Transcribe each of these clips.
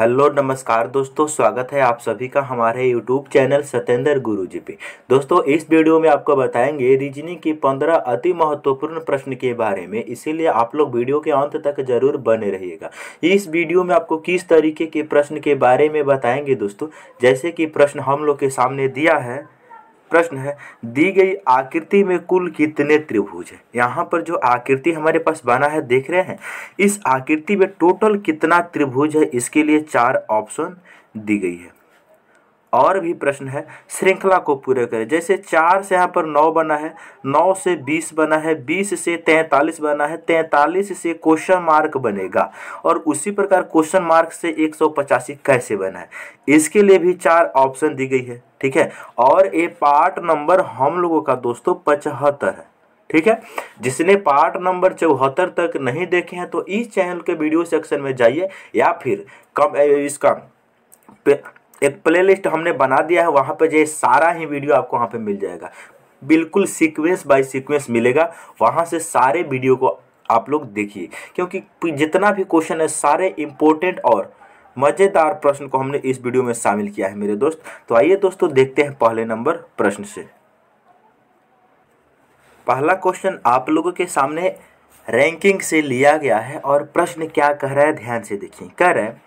hello नमस्कार दोस्तों स्वागत है आप सभी का हमारे यूट्यूब चैनल सत्येंद्र गुरु जी पे दोस्तों इस वीडियो में आपको बताएंगे रीजनिंग के पंद्रह अति महत्वपूर्ण प्रश्न के बारे में इसीलिए आप लोग वीडियो के अंत तक जरूर बने रहिएगा इस वीडियो में आपको किस तरीके के प्रश्न के बारे में बताएंगे दोस्तों जैसे कि प्रश्न हम लोग के सामने दिया है प्रश्न है दी गई आकृति में कुल कितने त्रिभुज है यहाँ पर जो आकृति हमारे पास बना है देख रहे हैं इस आकृति में टोटल कितना त्रिभुज है इसके लिए चार ऑप्शन दी गई है और भी प्रश्न है श्रृंखला को पूरे करें जैसे चार से यहाँ पर नौ बना है नौ से बीस बना है बीस से तैंतालीस बना है तैंतालीस से क्वेश्चन मार्क बनेगा और उसी प्रकार क्वेश्चन मार्क से एक सौ पचासी कैसे बना है इसके लिए भी चार ऑप्शन दी गई है ठीक है और ये पार्ट नंबर हम लोगों का दोस्तों पचहत्तर है ठीक है जिसने पार्ट नंबर चौहत्तर तक नहीं देखे हैं तो इस चैनल के वीडियो सेक्शन में जाइए या फिर कम इसका एक प्ले लिस्ट हमने बना दिया है वहाँ पर जो सारा ही वीडियो आपको वहाँ पे मिल जाएगा बिल्कुल सीक्वेंस बाय सीक्वेंस मिलेगा वहाँ से सारे वीडियो को आप लोग देखिए क्योंकि जितना भी क्वेश्चन है सारे इम्पोर्टेंट और मज़ेदार प्रश्न को हमने इस वीडियो में शामिल किया है मेरे दोस्त तो आइए दोस्तों देखते हैं पहले नंबर प्रश्न से पहला क्वेश्चन आप लोगों के सामने रैंकिंग से लिया गया है और प्रश्न क्या कह रहा है ध्यान से देखिए कह रहे हैं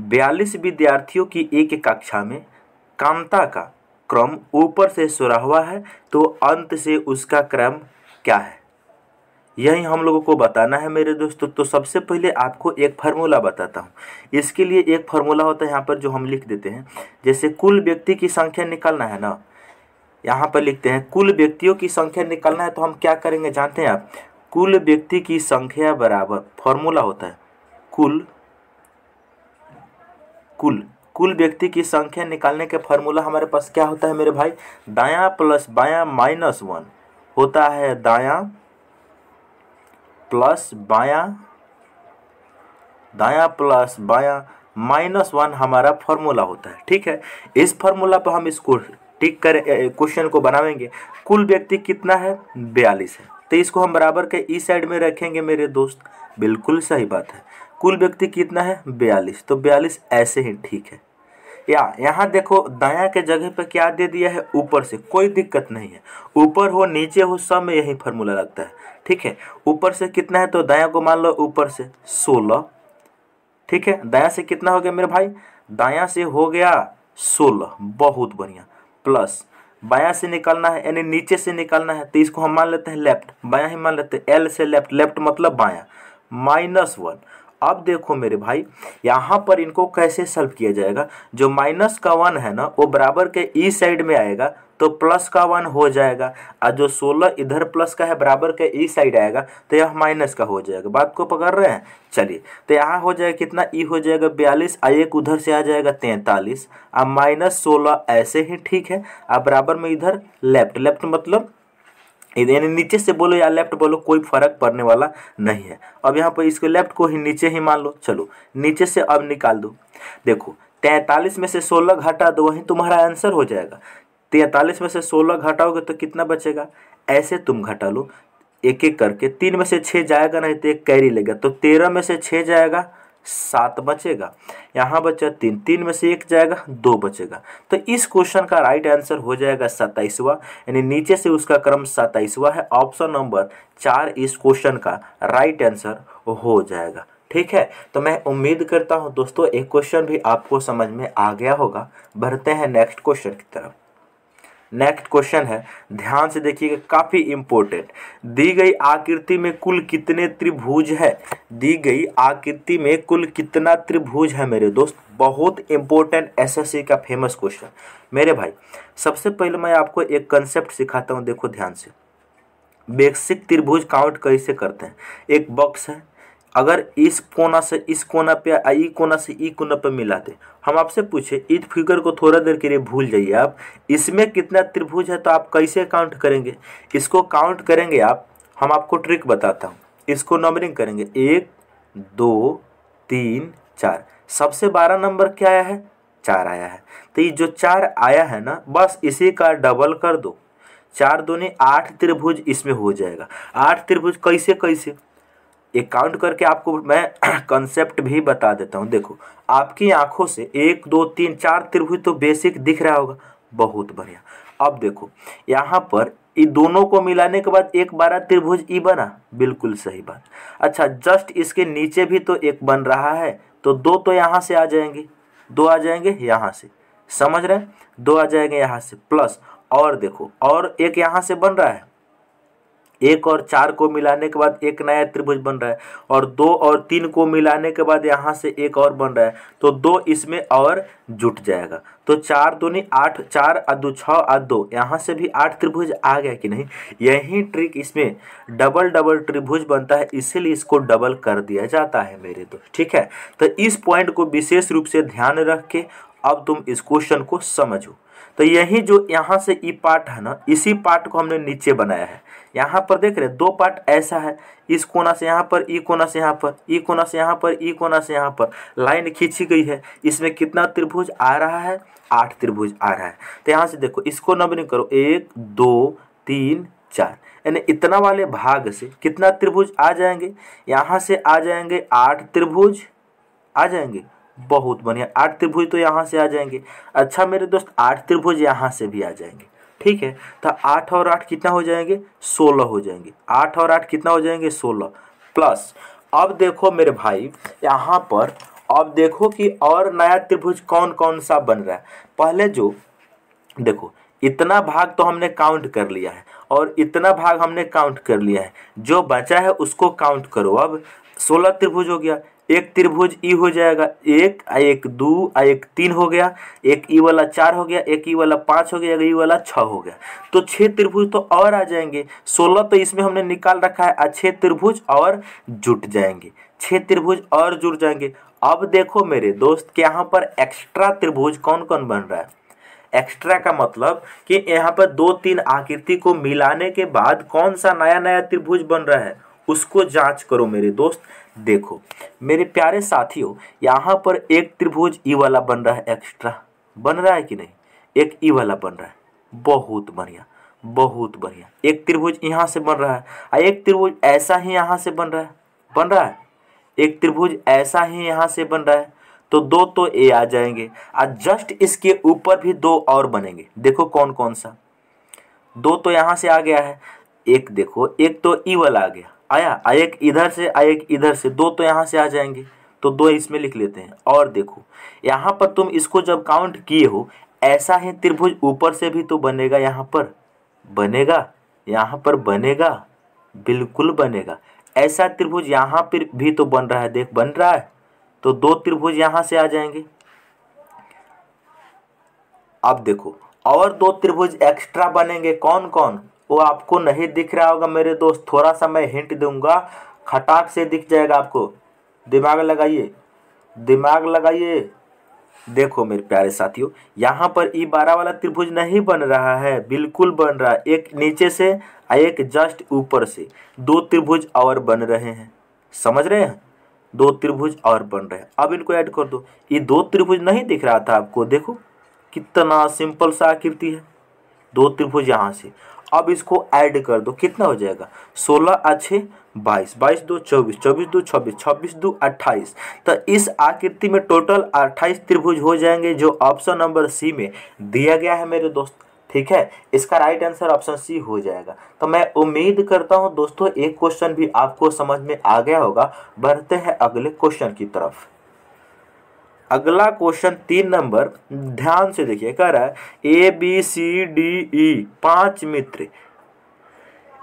बयालीस विद्यार्थियों की एक कक्षा में कामता का क्रम ऊपर से सुरा हुआ है तो अंत से उसका क्रम क्या है यही हम लोगों को बताना है मेरे दोस्तों तो सबसे पहले आपको एक फार्मूला बताता हूँ इसके लिए एक फार्मूला होता है यहाँ पर जो हम लिख देते हैं जैसे कुल व्यक्ति की संख्या निकालना है ना यहाँ पर लिखते हैं कुल व्यक्तियों की संख्या निकालना है तो हम क्या करेंगे जानते हैं आप कुल व्यक्ति की संख्या बराबर फॉर्मूला होता है कुल कुल कुल व्यक्ति की संख्या निकालने के फार्मूला हमारे पास क्या होता है मेरे भाई दाया प्लस बाया माइनस वन होता है दाया प्लस बाया दाया प्लस बाया माइनस वन हमारा फॉर्मूला होता है ठीक है इस फॉर्मूला पर हम इसको टिक कर क्वेश्चन को बनावेंगे कुल व्यक्ति कितना है बयालीस है तो इसको हम बराबर के इस e साइड में रखेंगे मेरे दोस्त बिल्कुल सही बात है कुल व्यक्ति कितना है बयालीस तो बयालीस ऐसे ही ठीक है या यहाँ देखो दाया के जगह पे क्या दे दिया है ऊपर से कोई दिक्कत नहीं है ऊपर हो नीचे हो सब में यही फार्मूला लगता है ठीक है ऊपर से कितना है तो दाया को मान लो ऊपर से सोलह ठीक है दाया से कितना हो गया मेरे भाई दाया से हो गया सोलह बहुत बढ़िया प्लस बाया से निकालना है यानी नीचे से निकालना है तो इसको हम मान लेते हैं लेफ्ट बाया ही मान लेते हैं एल से लेफ्ट लेफ्ट मतलब बाया माइनस वन अब देखो मेरे भाई यहाँ पर इनको कैसे सल्व किया जाएगा जो माइनस का वन है ना वो बराबर के ई e साइड में आएगा तो प्लस का वन हो जाएगा और जो सोलह इधर प्लस का है बराबर के ई e साइड आएगा तो यह माइनस का हो जाएगा बात को पकड़ रहे हैं चलिए तो यहाँ हो जाएगा कितना ई e हो जाएगा बयालीस और एक उधर से आ जाएगा तैंतालीस और माइनस सोलह ऐसे ही ठीक है और बराबर में इधर लेफ्ट लेफ्ट मतलब यानी नीचे से बोलो या लेफ्ट बोलो कोई फर्क पड़ने वाला नहीं है अब यहाँ पर इसको लेफ्ट को ही नीचे ही मान लो चलो नीचे से अब निकाल दो देखो तैंतालीस में से सोलह घटा दो वहीं तुम्हारा आंसर हो जाएगा तैंतालीस में से सोलह घटाओगे तो कितना बचेगा ऐसे तुम घटा लो एक एक करके तीन में से छः जाएगा नहीं तो एक कैरी लेगा तो तेरह में से छः जाएगा सात बचेगा यहाँ बचा तीन तीन में से एक जाएगा दो बचेगा तो इस क्वेश्चन का राइट आंसर हो जाएगा सत्ताईसवा यानी नीचे से उसका क्रम सत्ताईसवा है ऑप्शन नंबर चार इस क्वेश्चन का राइट आंसर हो जाएगा ठीक है तो मैं उम्मीद करता हूँ दोस्तों एक क्वेश्चन भी आपको समझ में आ गया होगा भरते हैं नेक्स्ट क्वेश्चन की तरफ नेक्स्ट क्वेश्चन है ध्यान से देखिएगा काफ़ी इंपोर्टेंट दी गई आकृति में कुल कितने त्रिभुज है दी गई आकृति में कुल कितना त्रिभुज है मेरे दोस्त बहुत इंपॉर्टेंट एसएससी का फेमस क्वेश्चन मेरे भाई सबसे पहले मैं आपको एक कंसेप्ट सिखाता हूँ देखो ध्यान से बेसिक त्रिभुज काउंट कैसे करते हैं एक बॉक्स है अगर इस कोना से इस कोना पे या ई कोना से ई कोना पे मिलाते हम आपसे पूछे इस फिगर को थोड़ा देर के लिए भूल जाइए आप इसमें कितना त्रिभुज है तो आप कैसे काउंट करेंगे इसको काउंट करेंगे आप हम आपको ट्रिक बताता हूँ इसको नंबरिंग करेंगे एक दो तीन चार सबसे बारह नंबर क्या आया है चार आया है तो ये जो चार आया है ना बस इसी का डबल कर दो चार दोनों आठ त्रिभुज इसमें हो जाएगा आठ त्रिभुज कैसे कैसे एक काउंट करके आपको मैं कंसेप्ट भी बता देता हूँ देखो आपकी आंखों से एक दो तीन चार त्रिभुज तो बेसिक दिख रहा होगा बहुत बढ़िया अब देखो यहाँ पर इन दोनों को मिलाने के बाद एक बारह त्रिभुज ई बना बिल्कुल सही बात अच्छा जस्ट इसके नीचे भी तो एक बन रहा है तो दो तो यहाँ से आ जाएंगे दो आ जाएंगे यहाँ से समझ रहे हैं दो आ जाएंगे यहाँ से प्लस और देखो और एक यहाँ से बन रहा है एक और चार को मिलाने के बाद एक नया त्रिभुज बन रहा है और दो और तीन को मिलाने के बाद यहाँ से एक और बन रहा है तो दो इसमें और जुट जाएगा तो चार दूनी आठ चार अदू छः आ दो यहाँ से भी आठ त्रिभुज आ गया कि नहीं यही ट्रिक इसमें डबल डबल त्रिभुज बनता है इसीलिए इसको डबल कर दिया जाता है मेरे दोस्त ठीक है तो इस पॉइंट को विशेष रूप से ध्यान रख के अब तुम इस क्वेश्चन को समझो तो यही जो यहाँ से ई पार्ट है ना इसी पार्ट को हमने नीचे बनाया है यहाँ पर देख रहे दो पार्ट ऐसा है इस कोना से यहाँ पर ई कोना से यहाँ पर ई कोना से यहाँ पर ई कोना से यहाँ पर लाइन खींची गई है इसमें कितना त्रिभुज आ रहा है आठ त्रिभुज आ रहा है तो यहाँ से देखो इसको नंबरिंग करो एक दो तीन चार यानी इतना वाले भाग से कितना त्रिभुज आ जाएंगे यहाँ से आ जाएंगे आठ त्रिभुज आ जाएंगे बहुत बढ़िया आठ त्रिभुज तो यहाँ से आ जाएंगे अच्छा मेरे दोस्त आठ त्रिभुज यहाँ से भी आ जाएंगे ठीक है तो आठ और आठ कितना हो जाएंगे सोलह हो जाएंगे आठ और आठ कितना हो जाएंगे सोलह प्लस अब देखो मेरे भाई यहाँ पर अब देखो कि और नया त्रिभुज कौन कौन सा बन रहा है पहले जो देखो इतना भाग तो हमने काउंट कर लिया है और इतना भाग हमने काउंट कर लिया है जो बचा है उसको काउंट करो अब सोलह त्रिभुज हो गया एक त्रिभुज ई हो जाएगा एक आ एक दो आ एक तीन हो गया एक ई वाला चार हो गया एक ई वाला पाँच हो गया एक ई वाला छः हो गया तो छः त्रिभुज तो और आ जाएंगे सोलह तो इसमें हमने निकाल रखा है आ छः त्रिभुज और जुट जाएंगे छः त्रिभुज और जुट जाएंगे अब देखो मेरे दोस्त कि यहाँ पर एक्स्ट्रा त्रिभुज कौन कौन बन रहा है एक्स्ट्रा का मतलब कि यहाँ पर दो तीन आकृति को मिलाने के बाद कौन सा नया नया त्रिभुज बन रहा है उसको जांच करो मेरे दोस्त देखो मेरे प्यारे साथियों यहाँ पर एक त्रिभुज ई वाला बन रहा है एक्स्ट्रा बन रहा है कि नहीं एक ई वाला बन रहा है बहुत बढ़िया बहुत बढ़िया एक त्रिभुज यहाँ से बन रहा है और एक त्रिभुज ऐसा ही यहाँ से बन रहा है बन रहा है एक त्रिभुज ऐसा ही यहाँ से बन रहा है तो दो तो ए आ जाएंगे और जस्ट इसके ऊपर भी दो और बनेंगे देखो कौन कौन सा दो तो यहाँ से आ गया है एक देखो एक तो ई वाला आ गया आया आ एक इधर से आ एक इधर से दो तो यहाँ से आ जाएंगे तो दो इसमें लिख लेते हैं और देखो यहाँ पर तुम इसको जब काउंट किए हो ऐसा है त्रिभुज ऊपर से भी तो बनेगा यहाँ पर बनेगा यहाँ पर बनेगा बिल्कुल बनेगा ऐसा त्रिभुज यहाँ पर भी तो बन रहा है देख बन रहा है तो दो त्रिभुज यहाँ से आ जाएंगे अब देखो और दो त्रिभुज एक्स्ट्रा बनेंगे कौन कौन वो आपको नहीं दिख रहा होगा मेरे दोस्त थोड़ा सा मैं हिंट दूंगा खटाक से दिख जाएगा आपको दिमाग लगाइए दिमाग लगाइए देखो मेरे प्यारे साथियों यहाँ पर ई बारह वाला त्रिभुज नहीं बन रहा है बिल्कुल बन रहा है एक नीचे से और एक जस्ट ऊपर से दो त्रिभुज और बन रहे हैं समझ रहे हैं दो त्रिभुज और बन रहे हैं अब इनको ऐड कर दो ये दो त्रिभुज नहीं दिख रहा था आपको देखो कितना सिंपल सा आकृति है दो त्रिभुज यहाँ से अब इसको ऐड कर दो कितना हो जाएगा सोलह अच्छे बाईस बाईस दो चौबीस चौबीस दो छब्बीस छब्बीस दो अट्ठाईस तो इस आकृति में टोटल अट्ठाईस त्रिभुज हो जाएंगे जो ऑप्शन नंबर सी में दिया गया है मेरे दोस्त ठीक है इसका राइट आंसर ऑप्शन सी हो जाएगा तो मैं उम्मीद करता हूं दोस्तों एक क्वेश्चन भी आपको समझ में आ गया होगा बढ़ते हैं अगले क्वेश्चन की तरफ अगला क्वेश्चन तीन नंबर ध्यान से देखिए कह रहा है A B C D E पांच मित्र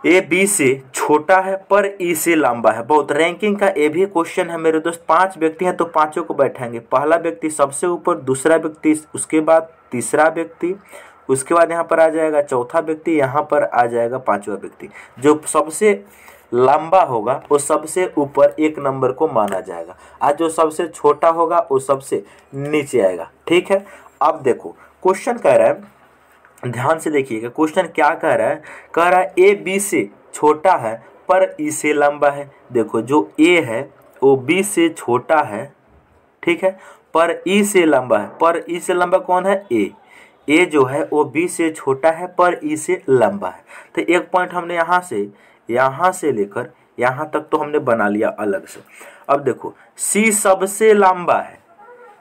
ए बी से छोटा है पर ई e से लंबा है बहुत रैंकिंग का ए भी क्वेश्चन है मेरे दोस्त पांच व्यक्ति हैं तो पांचों को बैठाएंगे पहला व्यक्ति सबसे ऊपर दूसरा व्यक्ति उसके बाद तीसरा व्यक्ति उसके बाद यहाँ पर आ जाएगा चौथा व्यक्ति यहाँ पर आ जाएगा पांचवा व्यक्ति जो सबसे लंबा होगा वो सबसे ऊपर एक नंबर को माना जाएगा और जो सबसे छोटा होगा वो सबसे नीचे आएगा ठीक है अब देखो क्वेश्चन कह रहा है ध्यान से देखिएगा क्वेश्चन क्या कह रहा है कह रहा है ए बी से छोटा है पर ई e से लंबा है देखो जो ए है वो बी से छोटा है ठीक है पर ई e से लंबा है पर ई e से लंबा कौन है ए ए जो है वो बी से छोटा है पर ई से लंबा है तो एक पॉइंट हमने यहाँ से यहाँ से लेकर यहाँ तक तो हमने बना लिया अलग से अब देखो सी सबसे लंबा है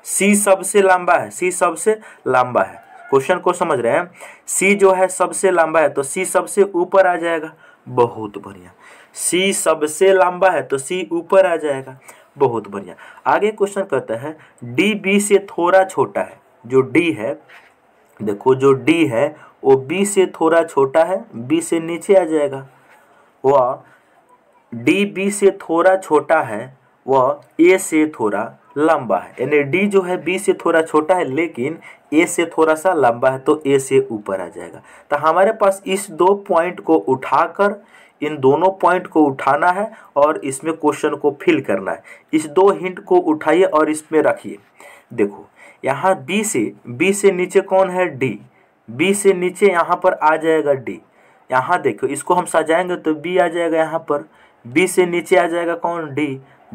सी सबसे लंबा है सी सबसे लंबा है क्वेश्चन को समझ रहे हैं सी जो है सबसे लंबा है तो सी सबसे ऊपर आ जाएगा बहुत बढ़िया सी सबसे लंबा है तो सी ऊपर आ जाएगा बहुत बढ़िया आगे क्वेश्चन कहता है डी बी से थोड़ा छोटा है जो डी है देखो जो डी है वो बी से थोड़ा छोटा है बी से नीचे आ जाएगा वह डी बी से थोड़ा छोटा है वह ए से थोड़ा लंबा है यानी डी जो है बी से थोड़ा छोटा है लेकिन ए से थोड़ा सा लंबा है तो ए से ऊपर आ जाएगा तो हमारे पास इस दो पॉइंट को उठाकर इन दोनों पॉइंट को उठाना है और इसमें क्वेश्चन को फिल करना है इस दो हिंट को उठाइए और इसमें रखिए देखो यहाँ बी से बी से नीचे कौन है डी बी से नीचे यहाँ पर आ जाएगा डी यहाँ देखो इसको हम सजाएंगे तो बी आ जाएगा यहाँ पर बी से नीचे आ जाएगा कौन डी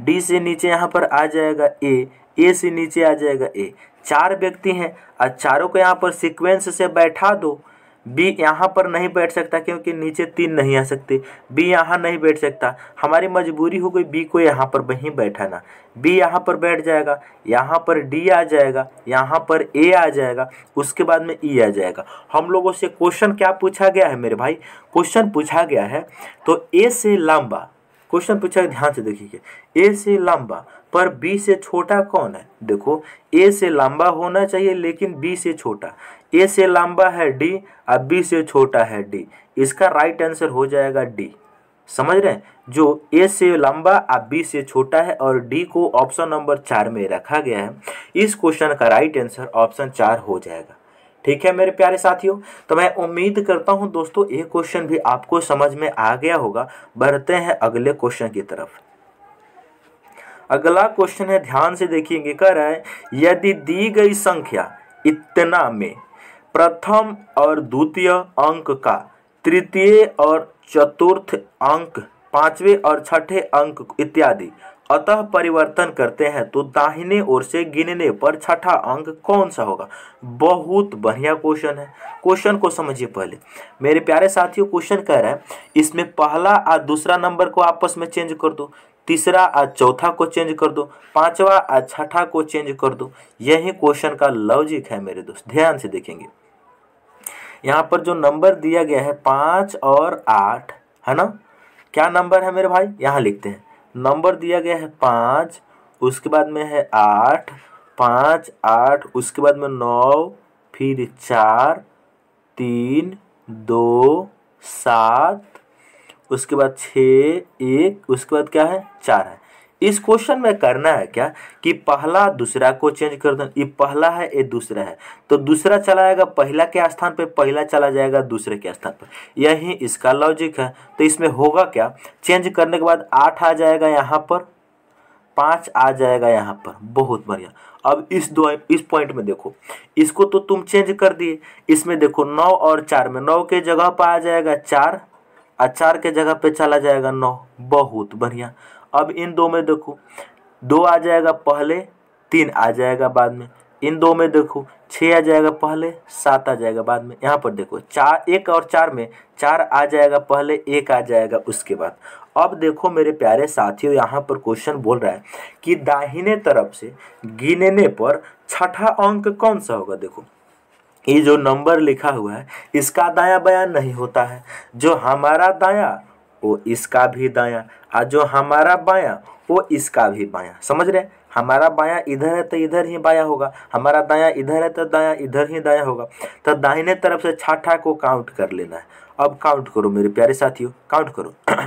डी से नीचे यहाँ पर आ जाएगा ए ए से नीचे आ जाएगा ए चार व्यक्ति हैं और चारों को यहाँ पर सिक्वेंस से बैठा दो बी यहाँ पर नहीं बैठ सकता क्योंकि नीचे तीन नहीं आ सकते बी यहाँ नहीं बैठ सकता हमारी मजबूरी हो गई बी को यहाँ पर वहीं बैठाना बी यहाँ पर बैठ जाएगा यहाँ पर डी आ जाएगा यहाँ पर ए आ जाएगा उसके बाद में ई e आ जाएगा हम लोगों से क्वेश्चन क्या पूछा गया है मेरे भाई क्वेश्चन पूछा गया है तो ए से लंबा क्वेश्चन पूछा ध्यान से देखिए ए से लंबा पर बी से छोटा कौन है देखो ए से लंबा होना चाहिए लेकिन बी से छोटा ए से लंबा है डी और बी से छोटा है डी इसका राइट आंसर हो जाएगा डी समझ रहे हैं जो ए से लंबा और बी से छोटा है और डी को ऑप्शन नंबर चार में रखा गया है इस क्वेश्चन का राइट आंसर ऑप्शन चार हो जाएगा ठीक है मेरे प्यारे साथियों तो मैं उम्मीद करता हूं दोस्तों ये क्वेश्चन भी आपको समझ में आ गया होगा बढ़ते हैं अगले क्वेश्चन की तरफ अगला क्वेश्चन है ध्यान से देखिएगा कह रहा है यदि दी गई संख्या इतना में प्रथम और द्वितीय अंक का तृतीय और चतुर्थ अंक पांचवें और छठे अंक इत्यादि अतः परिवर्तन करते हैं तो दाहिने ओर से गिनने पर छठा अंक कौन सा होगा बहुत बढ़िया क्वेश्चन है क्वेश्चन को समझिए पहले मेरे प्यारे साथियों क्वेश्चन कह रहे हैं इसमें पहला और दूसरा नंबर को आपस में चेंज कर दो तीसरा और चौथा को चेंज कर दो पांचवा और छठा को चेंज कर दो यही क्वेश्चन का लॉजिक है मेरे दोस्त ध्यान से देखेंगे यहाँ पर जो नंबर दिया गया है पाँच और आठ है ना क्या नंबर है मेरे भाई यहाँ लिखते हैं नंबर दिया गया है पाँच उसके बाद में है आठ पाँच आठ उसके बाद में नौ फिर चार तीन दो सात उसके बाद छः एक उसके बाद क्या है चार है इस क्वेश्चन में करना है क्या कि पहला दूसरा को चेंज कर दो ये पहला है ये दूसरा है तो दूसरा चला जाएगा पहला के स्थान पे पहला चला जाएगा दूसरे के स्थान पर यही इसका लॉजिक है तो इसमें होगा क्या चेंज करने के बाद आठ आ जाएगा यहाँ पर पाँच आ जाएगा यहाँ पर बहुत बढ़िया अब इस दो इस पॉइंट में देखो इसको तो तुम चेंज कर दिए इसमें देखो नौ और चार में नौ के जगह पर आ जाएगा चार और चार के जगह पे चला जाएगा नौ बहुत बढ़िया अब इन दो में देखो दो आ जाएगा पहले तीन आ जाएगा बाद में इन दो में देखो छः आ जाएगा पहले सात आ जाएगा बाद में यहाँ पर देखो चार एक और चार में चार आ जाएगा पहले एक आ जाएगा उसके बाद अब देखो मेरे प्यारे साथियों यहाँ पर क्वेश्चन बोल रहा है कि दाहिने तरफ से गिनने पर छठा अंक कौन सा होगा देखो ये जो नंबर लिखा हुआ है इसका दाया बयान नहीं होता है जो हमारा दाया वो इसका भी दायां और जो हमारा बायां वो इसका भी बायां समझ रहे हमारा बायां इधर है तो इधर ही बायां होगा हमारा दायां इधर है तो दायां इधर ही दायां होगा तो दाहिने तरफ से छाठा को काउंट कर लेना है अब काउंट करो मेरे प्यारे साथियों काउंट करो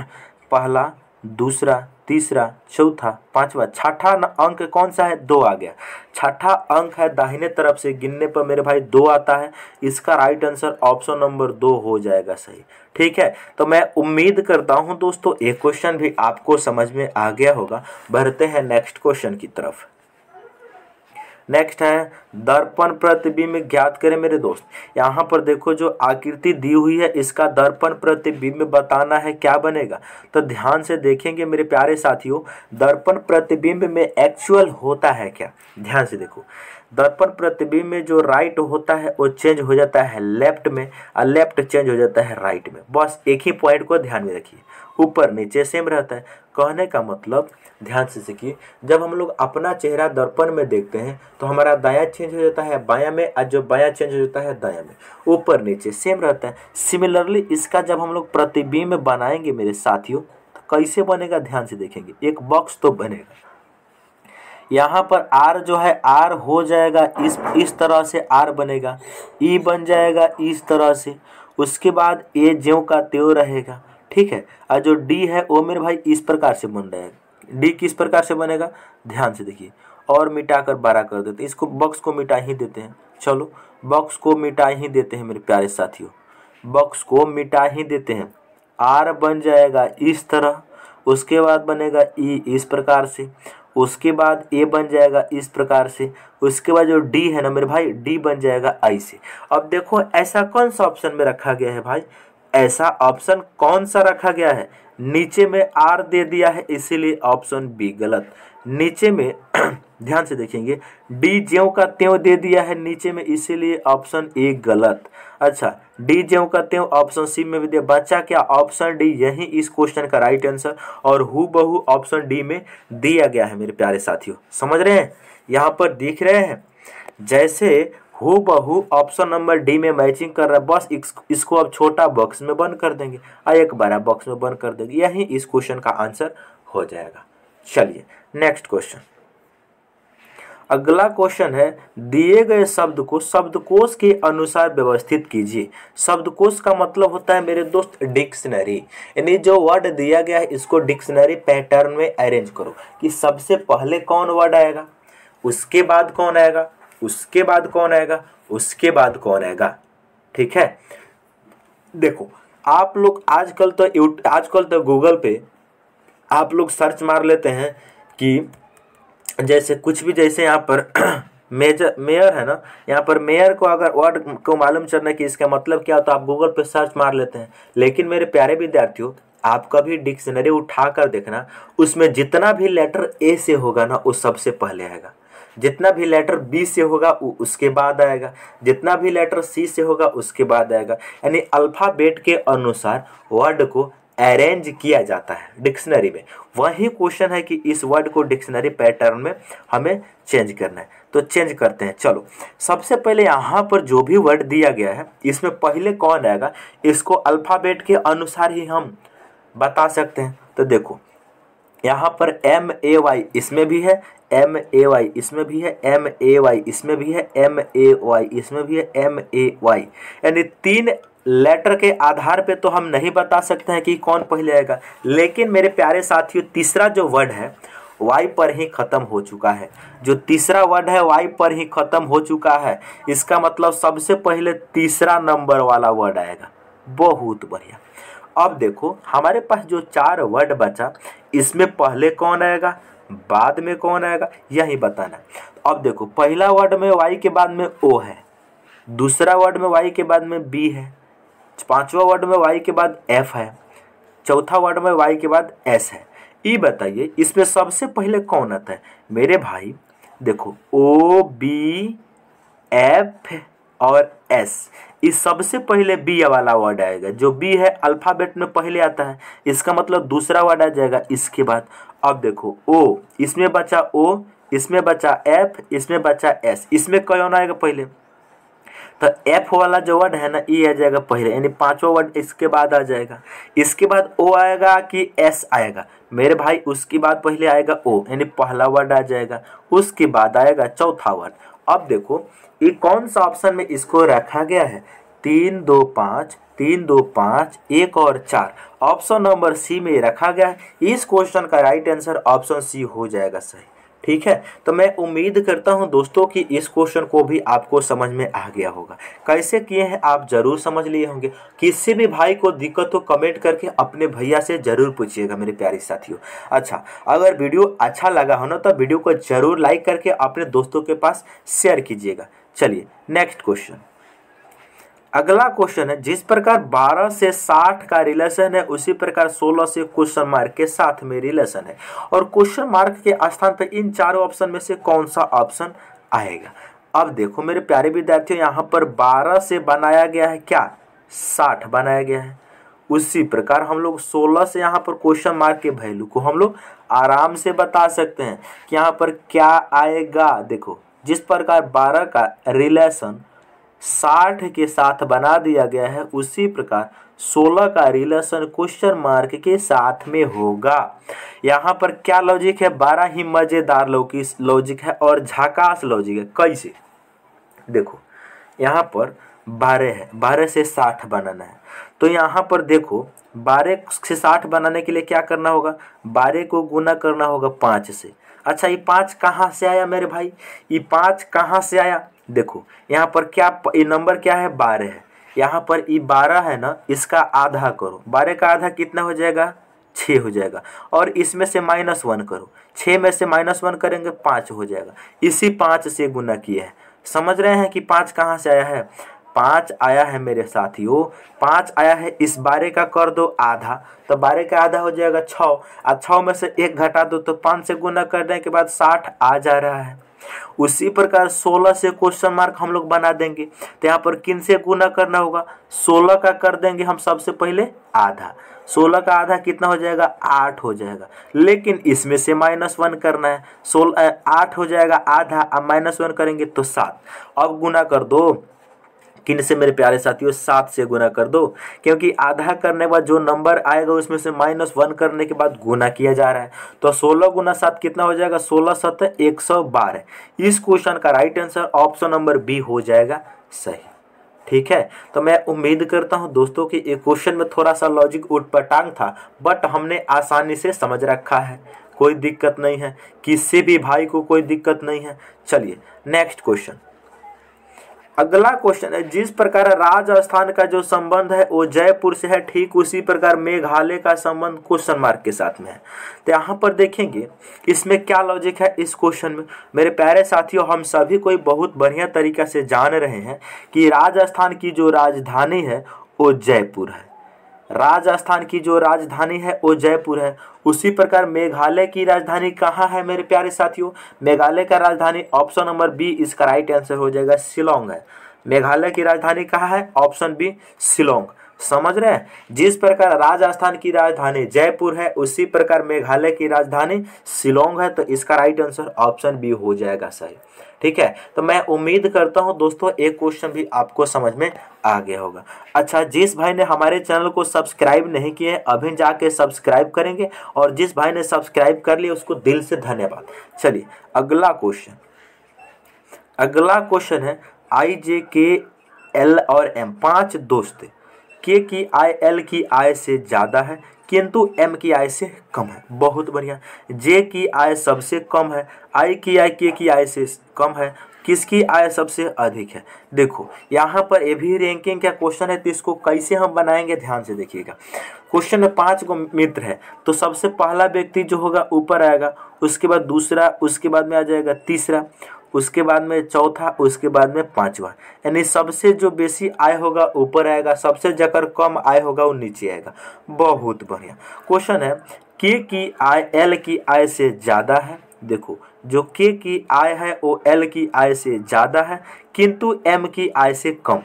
पहला दूसरा तीसरा चौथा पांचवा छठा अंक कौन सा है दो आ गया छठा अंक है दाहिने तरफ से गिनने पर मेरे भाई दो आता है इसका राइट आंसर ऑप्शन नंबर दो हो जाएगा सही ठीक है तो मैं उम्मीद करता हूं दोस्तों एक क्वेश्चन भी आपको समझ में आ गया होगा बढ़ते हैं नेक्स्ट क्वेश्चन की तरफ नेक्स्ट है दर्पण प्रतिबिंब ज्ञात करें मेरे दोस्त यहाँ पर देखो जो आकृति दी हुई है इसका दर्पण प्रतिबिंब बताना है क्या बनेगा तो ध्यान से देखेंगे मेरे प्यारे साथियों दर्पण प्रतिबिंब में एक्चुअल होता है क्या ध्यान से देखो दर्पण प्रतिबिंब में जो राइट होता है वो चेंज हो जाता है लेफ्ट में और लेफ्ट चेंज हो जाता है राइट में बस एक ही पॉइंट को ध्यान में रखिए ऊपर नीचे सेम रहता है कहने का मतलब ध्यान से सीखिए जब हम लोग अपना चेहरा दर्पण में देखते हैं तो हमारा दाया चेंज हो जाता है बाया में और जो बाया चेंज हो जाता है दाया में ऊपर नीचे सेम रहता है सिमिलरली इसका जब हम लोग प्रतिबिंब बनाएंगे मेरे साथियों तो कैसे बनेगा ध्यान से देखेंगे एक बॉक्स तो बनेगा यहाँ पर R जो है R हो जाएगा इस इस तरह से R बनेगा E बन जाएगा इस तरह से उसके बाद ए ज्यो का त्यो रहेगा ठीक है और जो D है वो मेरे भाई इस प्रकार से बन रहेगा डी किस प्रकार से बनेगा ध्यान से देखिए और मिटा कर बारह कर देते हैं इसको बॉक्स को मिटा ही देते हैं चलो बॉक्स को मिटा ही देते हैं मेरे प्यारे साथियों बॉक्स को मिटा ही देते हैं आर बन जाएगा इस तरह उसके बाद बनेगा ई e इस प्रकार से उसके बाद ए बन जाएगा इस प्रकार से उसके बाद जो डी है ना मेरे भाई डी बन जाएगा आई से अब देखो ऐसा कौन सा ऑप्शन में रखा गया है भाई ऐसा ऑप्शन कौन सा रखा गया है नीचे में आर दे दिया है इसीलिए ऑप्शन बी गलत नीचे में ध्यान से देखेंगे डी ज्यो का त्यों दे दिया है नीचे में इसीलिए ऑप्शन ए गलत अच्छा डी ज्यो का त्यों ऑप्शन सी में भी दिया बच्चा क्या ऑप्शन डी यही इस क्वेश्चन का राइट आंसर और हु बहु ऑप्शन डी में दिया गया है मेरे प्यारे साथियों समझ रहे हैं यहाँ पर दिख रहे हैं जैसे हु बहू ऑप्शन नंबर डी में मैचिंग कर रहा है बस इसको अब छोटा बॉक्स में बंद कर देंगे और एक बड़ा बॉक्स में बंद कर देंगे यही इस क्वेश्चन का आंसर हो जाएगा चलिए नेक्स्ट क्वेश्चन अगला क्वेश्चन है दिए गए शब्द को शब्दकोश के अनुसार व्यवस्थित कीजिए शब्दकोश का मतलब होता है मेरे दोस्त डिक्शनरी यानी जो वर्ड दिया गया है इसको डिक्शनरी पैटर्न में अरेंज करो कि सबसे पहले कौन वर्ड आएगा उसके बाद कौन आएगा उसके बाद कौन आएगा उसके बाद कौन आएगा ठीक है देखो आप लोग आजकल तो आजकल तो गूगल पे आप लोग सर्च मार लेते हैं कि जैसे कुछ भी जैसे यहाँ पर मेजर मेयर है ना यहाँ पर मेयर को अगर वर्ड को मालूम चलना कि इसका मतलब क्या तो आप गूगल पे सर्च मार लेते हैं लेकिन मेरे प्यारे विद्यार्थियों आप कभी डिक्शनरी उठा कर देखना उसमें जितना भी लेटर ए से होगा ना वो सबसे पहले आएगा जितना भी लेटर बी से होगा वो उसके बाद आएगा जितना भी लेटर सी से होगा उसके बाद आएगा यानी अल्फ़ाबेट के अनुसार वर्ड को अरेंज किया जाता है डिक्शनरी में वही क्वेश्चन है कि इस वर्ड को डिक्शनरी पैटर्न में हमें चेंज करना है तो चेंज करते हैं चलो सबसे पहले यहाँ पर जो भी वर्ड दिया गया है इसमें पहले कौन आएगा इसको अल्फ़ाबेट के अनुसार ही हम बता सकते हैं तो देखो यहाँ पर एम ए वाई इसमें भी है एम ए वाई इसमें भी है एम ए वाई इसमें भी है एम ए वाई इसमें भी है एम ए वाई यानी तीन लेटर के आधार पे तो हम नहीं बता सकते हैं कि कौन पहले आएगा लेकिन मेरे प्यारे साथियों तीसरा जो वर्ड है वाई पर ही ख़त्म हो चुका है जो तीसरा वर्ड है वाई पर ही ख़त्म हो चुका है इसका मतलब सबसे पहले तीसरा नंबर वाला वर्ड आएगा बहुत बढ़िया अब देखो हमारे पास जो चार वर्ड बचा इसमें पहले कौन आएगा बाद में कौन आएगा यही बताना अब देखो पहला वर्ड में वाई के बाद में ओ है दूसरा वर्ड में वाई के बाद में बी है पांचवा वर्ड में वाई के बाद एफ है चौथा वर्ड में वाई के बाद एस है ये बताइए इसमें सबसे पहले कौन आता है मेरे भाई देखो ओ बी एफ और एस इस सबसे पहले बी वाला वर्ड आएगा जो बी है अल्फ़ाबेट में पहले आता है इसका मतलब दूसरा वर्ड आ जाएगा इसके बाद अब देखो ओ इसमें बचा ओ इसमें बचा एफ इसमें बचा एस इसमें कौन आएगा पहले तो एफ वाला जो वर्ड है ना ये आ जाएगा पहले यानी पांचवा वर्ड इसके बाद आ जाएगा इसके बाद ओ आएगा कि एस आएगा मेरे भाई उसके बाद पहले आएगा ओ यानी पहला वर्ड आ जाएगा उसके बाद आएगा चौथा वर्ड अब देखो ये कौन सा ऑप्शन में इसको रखा गया है तीन दो पाँच तीन दो पाँच एक और चार ऑप्शन नंबर सी में रखा गया है इस क्वेश्चन का राइट आंसर ऑप्शन सी हो जाएगा सही ठीक है तो मैं उम्मीद करता हूं दोस्तों कि इस क्वेश्चन को भी आपको समझ में आ गया होगा कैसे किए हैं आप ज़रूर समझ लिए होंगे किसी भी भाई को दिक्कत हो कमेंट करके अपने भैया से ज़रूर पूछिएगा मेरे प्यारे साथियों अच्छा अगर वीडियो अच्छा लगा हो ना तो वीडियो को ज़रूर लाइक करके अपने दोस्तों के पास शेयर कीजिएगा चलिए नेक्स्ट क्वेश्चन अगला क्वेश्चन है जिस प्रकार 12 से 60 का रिलेशन है उसी प्रकार 16 से क्वेश्चन मार्क के साथ में रिलेशन है और क्वेश्चन मार्क के स्थान पर इन चारों ऑप्शन में से कौन सा ऑप्शन आएगा अब देखो मेरे प्यारे विद्यार्थियों यहाँ पर 12 से बनाया गया है क्या 60 बनाया गया है उसी प्रकार हम लोग सोलह से यहाँ पर क्वेश्चन मार्क के वैल्यू को हम लोग आराम से बता सकते हैं कि यहाँ पर क्या आएगा देखो जिस प्रकार बारह का रिलेशन साठ के साथ बना दिया गया है उसी प्रकार सोलह का रिलेशन क्वेश्चन मार्क के साथ में होगा यहाँ पर क्या लॉजिक है बारह ही मज़ेदार लॉजिक है और झाकास लॉजिक है कैसे देखो यहाँ पर बारह है बारह से साठ बनाना है तो यहाँ पर देखो बारह से साठ बनाने के लिए क्या करना होगा बारह को गुना करना होगा पाँच से अच्छा ये पाँच कहाँ से आया मेरे भाई ये पाँच कहाँ से आया देखो यहाँ पर क्या ये नंबर क्या है बारह है यहाँ पर ये बारह है ना इसका आधा करो बारह का आधा कितना हो जाएगा छः हो जाएगा और इसमें से माइनस वन करो छः में से माइनस वन करेंगे पाँच हो जाएगा इसी पाँच से गुना किया है समझ रहे हैं कि पाँच कहाँ से आया है पाँच आया है मेरे साथियों पाँच आया है इस बारह का कर दो आधा तो बारह का आधा हो जाएगा छः और छः में से एक घटा दो तो पाँच से गुना करने के बाद साठ आ जा रहा है उसी प्रकार 16 से क्वेश्चन मार्क हम लोग बना देंगे तो यहाँ पर किन से गुना करना होगा 16 का कर देंगे हम सबसे पहले आधा 16 का आधा कितना हो जाएगा आठ हो जाएगा लेकिन इसमें से माइनस वन करना है सोलह आठ हो जाएगा आधा अब माइनस वन करेंगे तो सात अब गुना कर दो किन से मेरे प्यारे साथियों सात से गुना कर दो क्योंकि आधा करने के बाद जो नंबर आएगा उसमें से माइनस वन करने के बाद गुना किया जा रहा है तो सोलह गुना सात कितना हो जाएगा सोलह सत एक सौ बारह इस क्वेश्चन का right answer option number B हो जाएगा सही ठीक है तो मैं उम्मीद करता हूं दोस्तों कि एक क्वेश्चन में थोड़ा सा लॉजिक उटपटांग था बट हमने आसानी से समझ रखा है कोई दिक्कत नहीं है किसी भी भाई को कोई दिक्कत नहीं है चलिए नेक्स्ट क्वेश्चन अगला क्वेश्चन है जिस प्रकार राजस्थान का जो संबंध है वो जयपुर से है ठीक उसी प्रकार मेघालय का संबंध क्वेश्चन मार्क के साथ में है तो यहाँ पर देखेंगे इसमें क्या लॉजिक है इस क्वेश्चन में मेरे प्यारे साथियों हम सभी कोई बहुत बढ़िया तरीका से जान रहे हैं कि राजस्थान की जो राजधानी है वो जयपुर है राजस्थान की जो राजधानी है वो जयपुर है उसी प्रकार मेघालय की राजधानी कहाँ है मेरे प्यारे साथियों मेघालय का राजधानी ऑप्शन नंबर बी इसका राइट आंसर हो जाएगा शिलोंग है मेघालय की राजधानी कहाँ है ऑप्शन बी शिलोंग समझ रहे हैं जिस प्रकार राजस्थान की राजधानी जयपुर है उसी प्रकार मेघालय की राजधानी शिलोंग है तो इसका राइट आंसर ऑप्शन बी हो जाएगा सही ठीक है तो मैं उम्मीद करता हूँ दोस्तों एक क्वेश्चन भी आपको समझ में आ गया होगा अच्छा जिस भाई ने हमारे चैनल को सब्सक्राइब नहीं किए अभी जाके सब्सक्राइब करेंगे और जिस भाई ने सब्सक्राइब कर लिया उसको दिल से धन्यवाद चलिए अगला क्वेश्चन अगला क्वेश्चन है आई जे के एल और एम पांच दोस्त के की आई एल की आय से ज़्यादा है किंतु एम की आय से कम है बहुत बढ़िया जे की आय सबसे कम है आई की आय के की आय से कम है किसकी आय सबसे अधिक है देखो यहाँ पर ए भी रैंकिंग का क्वेश्चन है तो इसको कैसे हम बनाएंगे ध्यान से देखिएगा क्वेश्चन में पांच को मित्र है तो सबसे पहला व्यक्ति जो होगा ऊपर आएगा उसके बाद दूसरा उसके बाद में आ जाएगा तीसरा उसके बाद में चौथा उसके बाद में पांचवा यानी सबसे जो बेसी आय होगा ऊपर आएगा सबसे जकर कम आय होगा वो नीचे आएगा बहुत बढ़िया क्वेश्चन है के की आय एल की आय से ज़्यादा है देखो जो के की आय है वो एल की आय से ज़्यादा है किंतु एम की आय से कम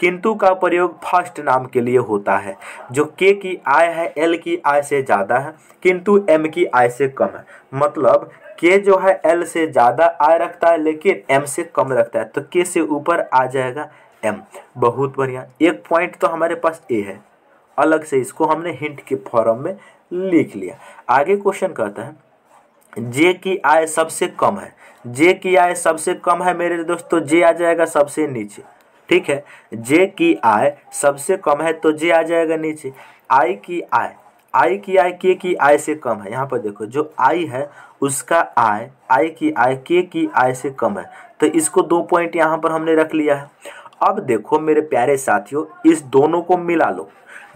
किंतु का प्रयोग फर्स्ट नाम के लिए होता है जो के की आय है एल की आय से ज़्यादा है किंतु एम की आय से कम है मतलब के जो है एल से ज़्यादा आय रखता है लेकिन एम से कम रखता है तो के से ऊपर आ जाएगा एम बहुत बढ़िया एक पॉइंट तो हमारे पास ए है अलग से इसको हमने हिंट के फॉर्म में लिख लिया आगे क्वेश्चन कहता है जे की आय सबसे कम है जे की आय सबसे कम है मेरे दोस्तों तो जे आ जाएगा सबसे नीचे ठीक है जे की आय सबसे कम है तो जे आ जाएगा नीचे आई की आय आई की आय के की आय से कम है यहाँ पर देखो जो आई है उसका आय आय की आय के की आय से कम है तो इसको दो पॉइंट यहाँ पर हमने रख लिया है अब देखो मेरे प्यारे साथियों इस दोनों को मिला लो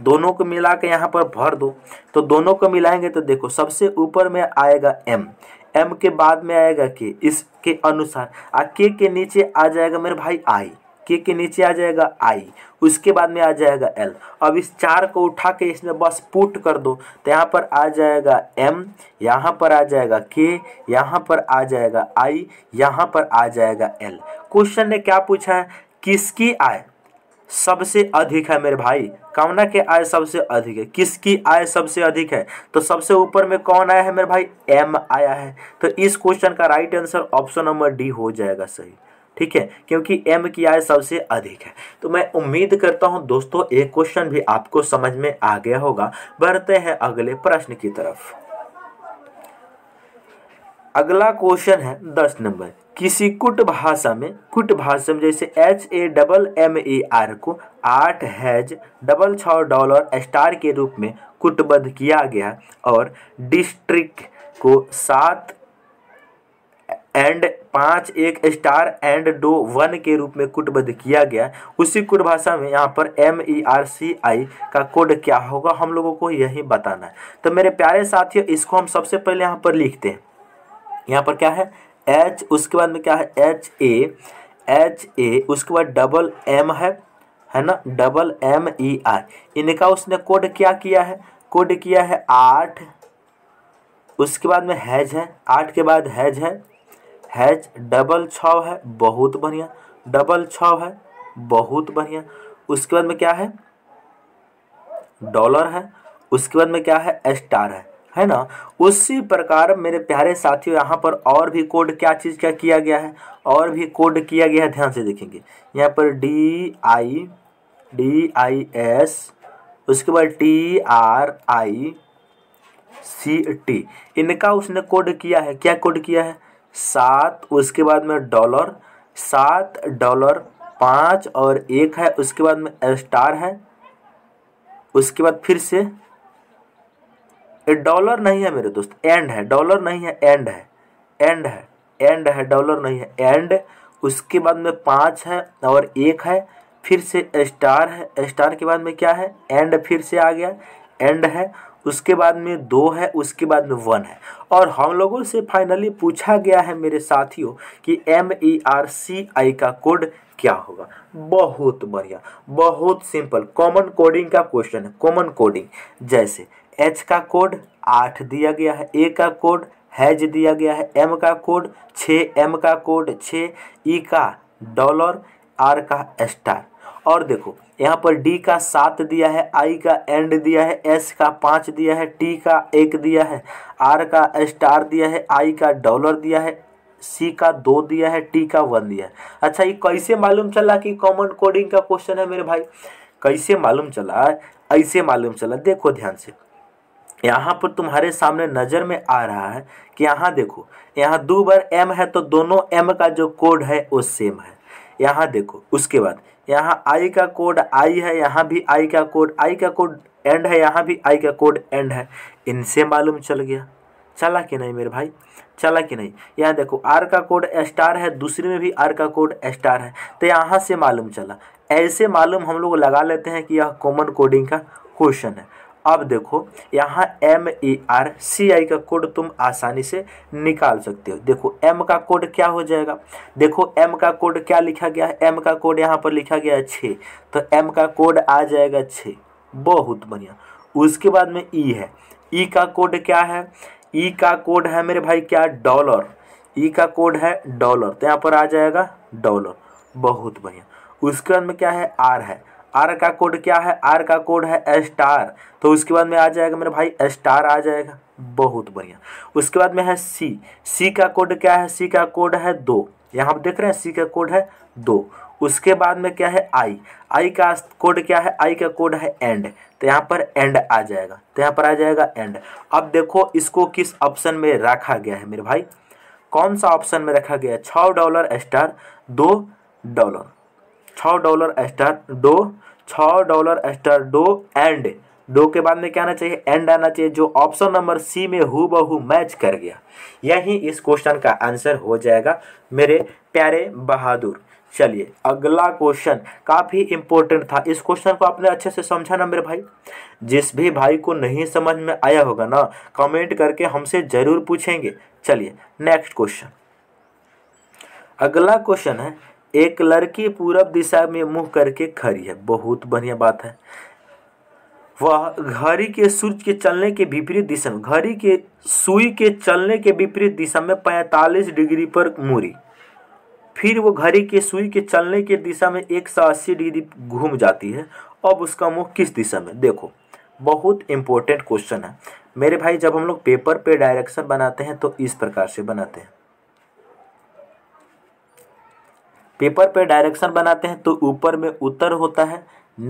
दोनों को मिला के यहाँ पर भर दो तो दोनों को मिलाएंगे तो देखो सबसे ऊपर में आएगा एम एम के बाद में आएगा के इसके अनुसार आ के के नीचे आ जाएगा मेरे भाई आई के के नीचे आ जाएगा आई उसके बाद में आ जाएगा एल अब इस चार को उठा के इसमें बस पुट कर दो तो यहाँ पर आ जाएगा एम यहाँ पर आ जाएगा के यहाँ पर आ जाएगा आई यहाँ पर आ जाएगा एल क्वेश्चन ने क्या पूछा है किसकी आय सबसे अधिक है मेरे भाई कामना के आय सबसे अधिक है किसकी आय सबसे अधिक है तो सबसे ऊपर में कौन आया है मेरे भाई एम आया है तो इस क्वेश्चन का right answer option number D हो जाएगा सही ठीक है क्योंकि एम की आय सबसे अधिक है तो मैं उम्मीद करता हूँ दोस्तों एक क्वेश्चन भी आपको समझ में आ गया होगा बढ़ते हैं अगले प्रश्न की तरफ अगला क्वेश्चन है दस नंबर किसी कुट भाषा में कुट भाषा में जैसे H A double M A R को आठ हैज डबल छ डॉलर स्टार के रूप में कुटबद्ध किया गया और डिस्ट्रिक्ट को सात एंड पाँच एक स्टार एंड डो वन के रूप में कुटबद्ध किया गया उसी कुट भाषा में यहाँ पर एम ई आर सी आई का कोड क्या होगा हम लोगों को यही बताना है तो मेरे प्यारे साथियों इसको हम सबसे पहले यहाँ पर लिखते हैं यहाँ पर क्या है एच उसके बाद में क्या है एच ए एच ए उसके बाद डबल एम है है ना डबल एम ई आर इनका उसने कोड क्या किया है कोड किया है आठ उसके बाद में हैज है आठ के बाद हैज है हैच डबल छाव है बहुत बढ़िया डबल छ है बहुत बढ़िया उसके बाद में क्या है डॉलर है उसके बाद में क्या है स्टार है है ना उसी प्रकार मेरे प्यारे साथियों यहाँ पर और भी कोड क्या चीज़ क्या किया गया है और भी कोड किया गया है ध्यान से देखेंगे यहाँ पर D I D I S उसके बाद T R I C T इनका उसने कोड किया है क्या कोड किया है सात उसके बाद में डॉलर सात डॉलर पाँच और एक है उसके बाद में स्टार है उसके बाद फिर से डॉलर नहीं है मेरे दोस्त एंड है डॉलर नहीं है एंड है एंड है एंड है डॉलर नहीं है एंड उसके बाद में पाँच है और एक है फिर से स्टार है स्टार के बाद में क्या है एंड फिर से आ गया एंड है उसके बाद में दो है उसके बाद में वन है और हम लोगों से फाइनली पूछा गया है मेरे साथियों कि एम ई आर सी आई का कोड क्या होगा बहुत बढ़िया बहुत सिंपल कॉमन कोडिंग का क्वेश्चन है कॉमन कोडिंग जैसे एच का कोड आठ दिया गया है ए का कोड हैज दिया गया है एम का कोड छः एम का कोड छः ई का डॉलर आर का स्टार और देखो यहाँ पर डी का सात दिया है आई का एंड दिया है एस का पाँच दिया है टी का एक दिया है आर का स्टार दिया है आई का डॉलर दिया है सी का दो दिया है टी का वन दिया है अच्छा ये कैसे मालूम चला कि कॉमन कोडिंग का क्वेश्चन है मेरे भाई कैसे मालूम चला ऐसे मालूम चला देखो ध्यान से यहाँ पर तुम्हारे सामने नज़र में आ रहा है कि यहाँ देखो यहाँ दो बार एम है तो दोनों एम का जो कोड है वो सेम है यहाँ देखो उसके बाद यहाँ आई का कोड आई है यहाँ भी आई का कोड आई का कोड एंड है यहाँ भी आई का कोड एंड है इनसे मालूम चल गया चला कि नहीं मेरे भाई चला कि नहीं यहाँ देखो आर का कोड स्टार है दूसरे में भी आर का कोड स्टार है तो यहाँ से मालूम चला ऐसे मालूम हम लोग लगा लेते हैं कि यह कॉमन कोडिंग का क्वेश्चन है अब देखो यहाँ एम ए आर सी आई का कोड तुम आसानी से निकाल सकते हो देखो एम का कोड क्या हो जाएगा देखो एम का कोड क्या लिखा गया है एम का कोड यहाँ पर लिखा गया है छ तो एम का कोड आ जाएगा छ बहुत बढ़िया उसके बाद में ई e है ई e का कोड क्या है ई e का कोड है मेरे भाई क्या डॉलर ई का कोड है डॉलर तो यहाँ पर आ जाएगा डॉलर बहुत बढ़िया उसके बाद में क्या है आर है आर का कोड क्या है आर का कोड है स्टार तो उसके बाद में आ जाएगा मेरे भाई स्टार आ जाएगा बहुत बढ़िया उसके बाद में है सी सी का कोड क्या है सी का कोड है दो यहाँ पर देख रहे हैं सी का कोड है दो उसके बाद में क्या है आई आई का कोड क्या है आई का कोड है एंड तो यहाँ पर एंड आ जाएगा तो यहाँ पर आ जाएगा एंड अब देखो इसको किस ऑप्शन में रखा गया है मेरे भाई कौन सा ऑप्शन में रखा गया है छः डॉलर स्टार दो डॉलर छ डॉलर स्टार डो छ डॉलर स्टार डो एंड डो के बाद में क्या आना चाहिए एंड आना चाहिए जो ऑप्शन नंबर सी में हु बहू मैच कर गया यही इस क्वेश्चन का आंसर हो जाएगा मेरे प्यारे बहादुर चलिए अगला क्वेश्चन काफ़ी इंपॉर्टेंट था इस क्वेश्चन को आपने अच्छे से समझा ना मेरे भाई जिस भी भाई को नहीं समझ में आया होगा ना कमेंट करके हमसे ज़रूर पूछेंगे चलिए नेक्स्ट क्वेश्चन अगला क्वेश्चन है एक लड़की पूरब दिशा में मुंह करके खड़ी है बहुत बढ़िया बात है वह घड़ी के सूर्य के चलने के विपरीत दिशा में घड़ी के सुई के चलने के विपरीत दिशा में पैंतालीस डिग्री पर मुड़ी फिर वो घड़ी के सुई के चलने के दिशा में एक सौ अस्सी डिग्री घूम जाती है अब उसका मुंह किस दिशा में देखो बहुत इंपॉर्टेंट क्वेश्चन है मेरे भाई जब हम लोग पेपर पे डायरेक्शन बनाते हैं तो इस प्रकार से बनाते हैं पेपर पे डायरेक्शन बनाते हैं तो ऊपर में उत्तर होता है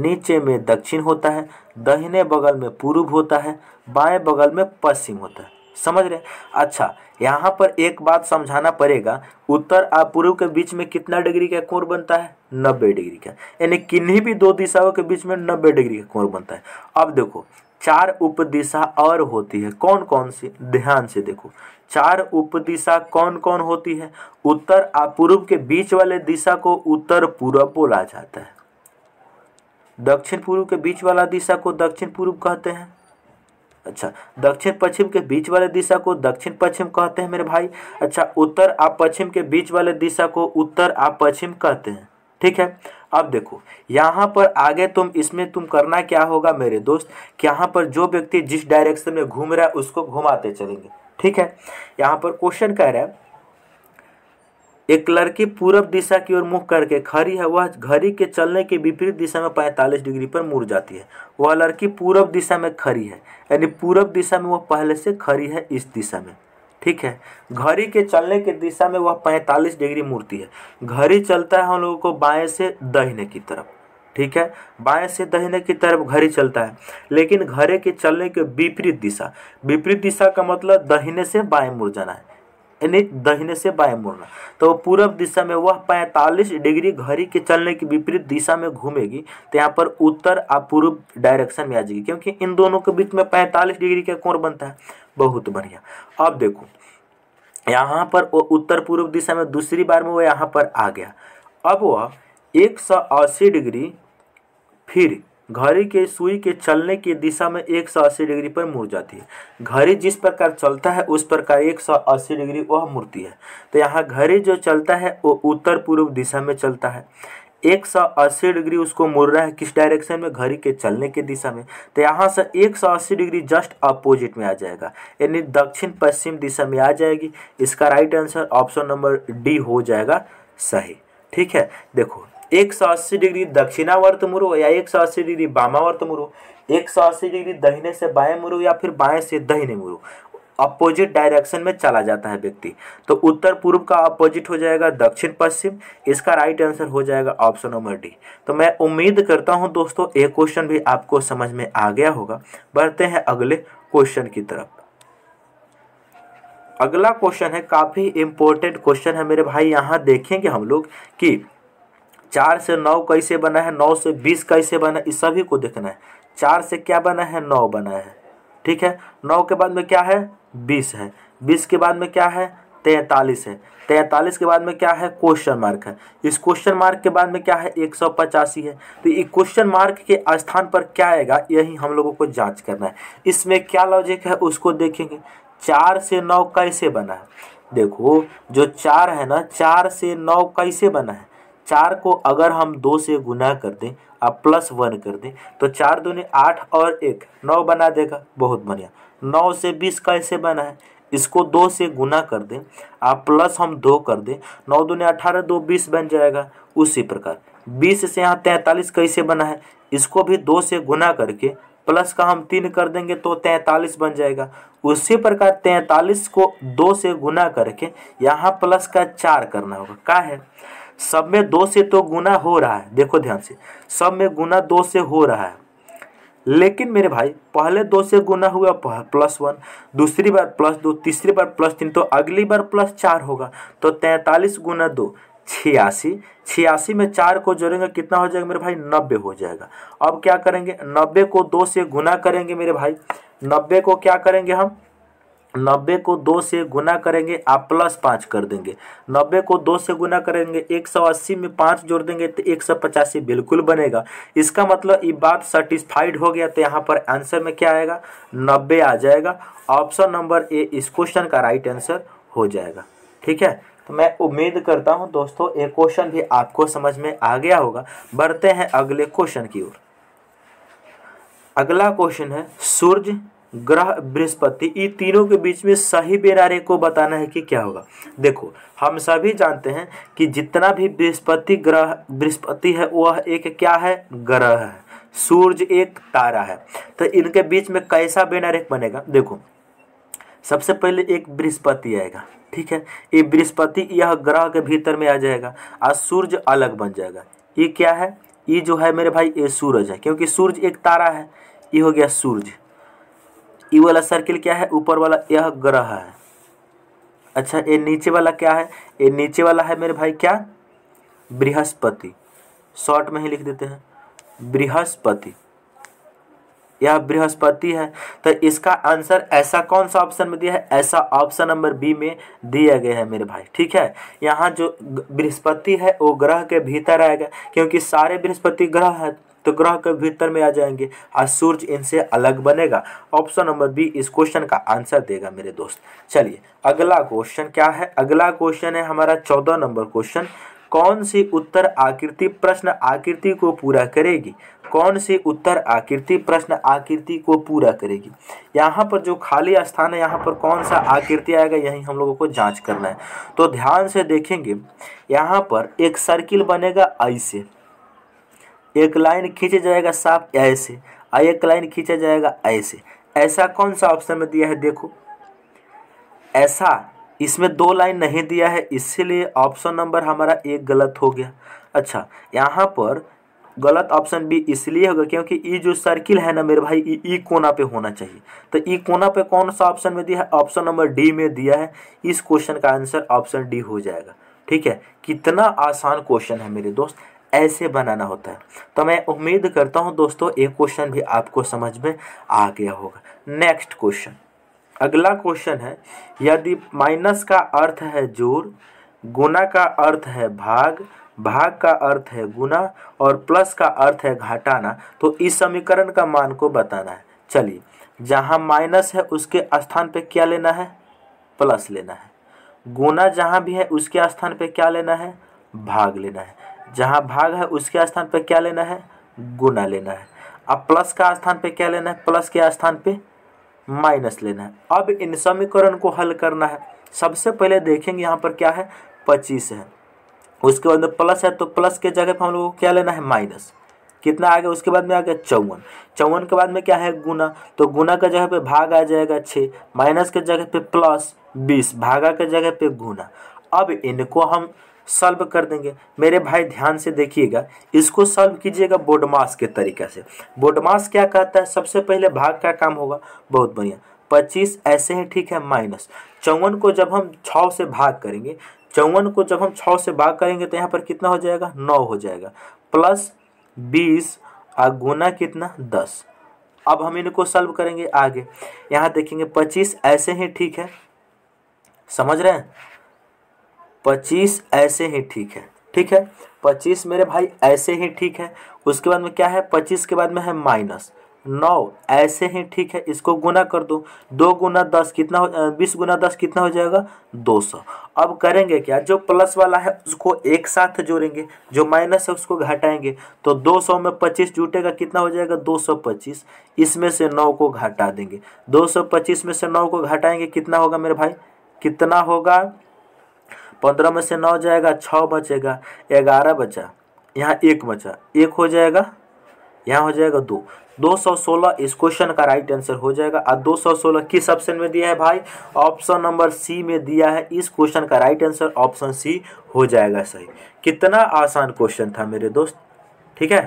नीचे में दक्षिण होता है दहिने बगल में पूर्व होता है बाएं बगल में पश्चिम होता है समझ रहे अच्छा यहाँ पर एक बात समझाना पड़ेगा उत्तर और पूर्व के बीच में कितना डिग्री का कोण बनता है नब्बे डिग्री का यानी किन्हीं भी दो दिशाओं के बीच में नब्बे डिग्री का कोण बनता है अब देखो चार उपदिशा और होती है कौन कौन सी ध्यान से देखो चार उपदिशा कौन कौन होती है उत्तर और पूर्व के बीच वाले दिशा को उत्तर पूर्व बोला जाता है दक्षिण पूर्व के बीच वाला दिशा को दक्षिण पूर्व कहते हैं अच्छा दक्षिण पश्चिम के बीच वाले दिशा को दक्षिण पश्चिम कहते हैं मेरे भाई अच्छा उत्तर आप पश्चिम के बीच वाले दिशा को उत्तर आप पश्चिम कहते हैं ठीक है अब देखो यहाँ पर आगे तुम इसमें तुम करना क्या होगा मेरे दोस्त कि यहाँ पर जो व्यक्ति जिस डायरेक्शन में घूम रहा है उसको घुमाते चलेंगे ठीक है यहाँ पर क्वेश्चन कह रहा है एक लड़की पूरब दिशा की ओर मुख करके खड़ी है वह घड़ी के चलने के विपरीत दिशा में पैंतालीस डिग्री पर मुड़ जाती है वह लड़की पूरब दिशा में खड़ी है यानी पूरब दिशा में वह पहले से खड़ी है इस दिशा में ठीक है घड़ी के चलने की दिशा में वह पैंतालीस डिग्री मुड़ती है घड़ी चलता है हम लोगों को बाएं से दहीने की तरफ ठीक है बाएं से दहने की तरफ घड़ी चलता है लेकिन घड़े के चलने के विपरीत दिशा विपरीत दिशा का मतलब दहने से बाएं मुड़ जाना है यानी दहने से बाएं मुड़ना तो पूर्व दिशा में वह 45 डिग्री घड़ी के चलने की विपरीत दिशा में घूमेगी तो यहाँ पर उत्तर और पूर्व डायरेक्शन में आ जाएगी क्योंकि इन दोनों के बीच में पैंतालीस डिग्री का कोण बनता है बहुत बढ़िया अब देखो यहाँ पर उत्तर पूर्व दिशा में दूसरी बार में वो यहाँ पर आ गया अब वह एक सौ अस्सी डिग्री फिर घड़ी के सुई के चलने की दिशा में एक सौ अस्सी डिग्री पर मुड़ जाती है घड़ी जिस प्रकार चलता है उस प्रकार एक सौ अस्सी डिग्री वह मुड़ती है तो यहाँ घड़ी जो चलता है वो उत्तर पूर्व दिशा में चलता है एक सौ अस्सी डिग्री उसको मुड़ रहा है किस डायरेक्शन में घड़ी के चलने की दिशा में तो यहाँ से एक सौ अस्सी डिग्री जस्ट अपोजिट में आ जाएगा यानी दक्षिण पश्चिम दिशा में आ जाएगी इसका right answer option number D हो जाएगा सही ठीक है देखो एक सौ अस्सी डिग्री दक्षिणावर्त मुरु या एक सौ अस्सी डिग्री बामावर्त मुरु एक सौ अस्सी डिग्री दहिने से बाएं मुरु या फिर बाएं से दहिने मुरु अपोजिट डायरेक्शन में चला जाता है व्यक्ति तो उत्तर पूर्व का अपोजिट हो जाएगा दक्षिण पश्चिम इसका राइट आंसर हो जाएगा ऑप्शन नंबर डी तो मैं उम्मीद करता हूं दोस्तों एक क्वेश्चन भी आपको समझ में आ गया होगा बढ़ते हैं अगले क्वेश्चन की तरफ अगला क्वेश्चन है काफ़ी इंपॉर्टेंट क्वेश्चन है मेरे भाई यहाँ देखेंगे हम लोग कि चार से नौ कैसे बना है नौ से बीस कैसे बना है इस सभी को देखना है चार से क्या बना है नौ बना है ठीक है नौ के बाद में क्या है बीस है बीस के बाद में क्या है तैंतालीस है तैंतालीस के बाद में क्या है क्वेश्चन मार्क है इस क्वेश्चन मार्क के बाद में क्या है एक सौ पचासी है तो ये क्वेश्चन मार्क के स्थान पर क्या आएगा यही हम लोगों को जांच करना है इसमें क्या लॉजिक है उसको देखेंगे चार से नौ कैसे बना है देखो जो चार है ना चार से नौ कैसे बना है चार को अगर हम दो से गुना कर दें आप प्लस वन कर दें तो चार दूनी आठ और एक नौ बना देगा बहुत बढ़िया नौ से बीस कैसे बना है इसको दो से गुना कर दें आप प्लस हम दो कर दें नौ दूनी अठारह दो बीस बन जाएगा उसी प्रकार बीस से यहाँ तैंतालीस कैसे बना है इसको भी दो से गुना करके प्लस का हम तीन कर देंगे तो तैंतालीस बन जाएगा उसी प्रकार तैंतालीस को दो से गुना करके यहाँ प्लस का चार करना होगा का है सब में दो से तो गुना हो रहा है देखो ध्यान से सब में गुना दो से हो रहा है लेकिन मेरे भाई पहले दो से गुना हुआ प्लस वन दूसरी बार प्लस दो तीसरी बार प्लस तीन तो अगली बार प्लस चार होगा तो तैंतालीस गुना दो छियासी छियासी में चार को जोड़ेंगे कितना हो जाएगा मेरे भाई नब्बे हो जाएगा अब क्या करेंगे नब्बे को दो से गुना करेंगे मेरे भाई नब्बे को क्या करेंगे हम नब्बे को दो से गुना करेंगे आप प्लस पाँच कर देंगे नब्बे को दो से गुना करेंगे एक सौ अस्सी में पाँच जोड़ देंगे तो एक सौ पचासी बिल्कुल बनेगा इसका मतलब ये बात सर्टिस्फाइड हो गया तो यहाँ पर आंसर में क्या आएगा नब्बे आ जाएगा ऑप्शन नंबर ए इस क्वेश्चन का राइट आंसर हो जाएगा ठीक है तो मैं उम्मीद करता हूँ दोस्तों ये क्वेश्चन भी आपको समझ में आ गया होगा बढ़ते हैं अगले क्वेश्चन की ओर अगला क्वेश्चन है सूर्य ग्रह बृहस्पति ये तीनों के बीच में सही बेरारे को बताना है कि क्या होगा देखो हम सभी जानते हैं कि जितना भी बृहस्पति ग्रह बृहस्पति है वह एक क्या है ग्रह है सूर्य एक तारा है तो इनके बीच में कैसा बेनारेख बनेगा देखो सबसे पहले एक बृहस्पति आएगा ठीक है ये बृहस्पति यह ग्रह के भीतर में आ जाएगा और सूर्य अलग बन जाएगा ये क्या है ये जो है मेरे भाई ये सूरज है क्योंकि सूर्य एक तारा है ये हो गया सूर्य ये वाला सर्किल क्या है ऊपर वाला यह ग्रह है अच्छा ये नीचे वाला क्या है ये नीचे वाला है मेरे भाई क्या बृहस्पति शॉर्ट में ही लिख देते हैं बृहस्पति यह बृहस्पति है तो इसका आंसर ऐसा कौन सा ऑप्शन में दिया है ऐसा ऑप्शन नंबर बी में दिया गया है मेरे भाई ठीक है यहाँ जो बृहस्पति है वो ग्रह के भीतर आएगा क्योंकि सारे बृहस्पति ग्रह है तो ग्रह के भीतर में आ जाएंगे और सूर्य इनसे अलग बनेगा ऑप्शन नंबर बी इस क्वेश्चन का आंसर देगा मेरे दोस्त चलिए अगला क्वेश्चन क्या है अगला क्वेश्चन है हमारा चौदह नंबर क्वेश्चन कौन सी उत्तर आकृति प्रश्न आकृति को पूरा करेगी कौन सी उत्तर आकृति प्रश्न आकृति को पूरा करेगी यहाँ पर जो खाली स्थान है यहाँ पर कौन सा आकृति आएगा यही हम लोगों को जांच करना है तो ध्यान से देखेंगे यहाँ पर एक सर्किल बनेगा आई से एक लाइन खींचा जाएगा साफ ऐसे और एक लाइन खींचा जाएगा ऐसे ऐसा कौन सा ऑप्शन में दिया है देखो ऐसा इसमें दो लाइन नहीं दिया है इसीलिए ऑप्शन नंबर हमारा एक गलत हो गया अच्छा यहाँ पर गलत ऑप्शन भी इसलिए होगा क्योंकि ये जो सर्किल है ना मेरे भाई ये ई कोना पे होना चाहिए तो ई कोना पे कौन सा ऑप्शन में दिया है ऑप्शन नंबर डी में दिया है इस क्वेश्चन का आंसर ऑप्शन डी हो जाएगा ठीक है कितना आसान क्वेश्चन है मेरे दोस्त ऐसे बनाना होता है तो मैं उम्मीद करता हूँ दोस्तों एक क्वेश्चन भी आपको समझ में आ गया होगा नेक्स्ट क्वेश्चन अगला क्वेश्चन है यदि माइनस का अर्थ है जोर गुना का अर्थ है भाग भाग का अर्थ है गुना और प्लस का अर्थ है घटाना तो इस समीकरण का मान को बताना है चलिए जहाँ माइनस है उसके स्थान पे क्या लेना है प्लस लेना है गुना जहाँ भी है उसके स्थान पे क्या लेना है भाग लेना है जहाँ भाग है उसके स्थान पर क्या लेना है गुना लेना है अब प्लस का स्थान पर क्या लेना है प्लस के स्थान पर माइनस लेना है अब इन समीकरण को हल करना है सबसे पहले देखेंगे यहाँ पर क्या है पच्चीस है उसके बाद में प्लस है तो प्लस के जगह पर हम लोग को क्या लेना है माइनस कितना आ गया उसके बाद में आ गया चौवन चौवन के बाद में क्या है गुना तो गुना का जगह पे भाग आ जाएगा छः माइनस के जगह पे प्लस बीस भागा के जगह पे गुना अब इनको हम सॉल्व कर देंगे मेरे भाई ध्यान से देखिएगा इसको सॉल्व कीजिएगा बोडमास के तरीका से बोडमास क्या कहता है सबसे पहले भाग का काम होगा बहुत बढ़िया पच्चीस ऐसे ही ठीक है माइनस चौवन को जब हम छः से भाग करेंगे चौवन को जब हम छः से भाग करेंगे तो यहाँ पर कितना हो जाएगा नौ हो जाएगा प्लस बीस और गुना कितना दस अब हम इनको सॉल्व करेंगे आगे यहाँ देखेंगे पच्चीस ऐसे ही ठीक है समझ रहे हैं पच्चीस ऐसे ही ठीक है ठीक है पच्चीस मेरे भाई ऐसे ही ठीक है उसके बाद में क्या है पच्चीस के बाद में है माइनस नौ ऐसे ही ठीक है इसको गुना कर दो दो गुना दस कितना हो बीस गुना दस कितना हो जाएगा दो सौ अब करेंगे क्या जो प्लस वाला है उसको एक साथ जोड़ेंगे जो माइनस है उसको घटाएंगे तो दो सौ में पच्चीस जुटेगा कितना हो जाएगा दो सौ पच्चीस इसमें से नौ को घटा देंगे दो सौ पच्चीस में से नौ को घटाएंगे कितना होगा मेरे भाई कितना होगा पंद्रह में से नौ जाएगा छः बचेगा ग्यारह बचा यहाँ एक बचा एक हो जाएगा यहाँ हो जाएगा दो दो सौ सोलह इस क्वेश्चन का राइट आंसर हो जाएगा और दो सौ सोलह किस ऑप्शन में दिया है भाई ऑप्शन नंबर सी में दिया है इस क्वेश्चन का राइट आंसर ऑप्शन सी हो जाएगा सही कितना आसान क्वेश्चन था मेरे दोस्त ठीक है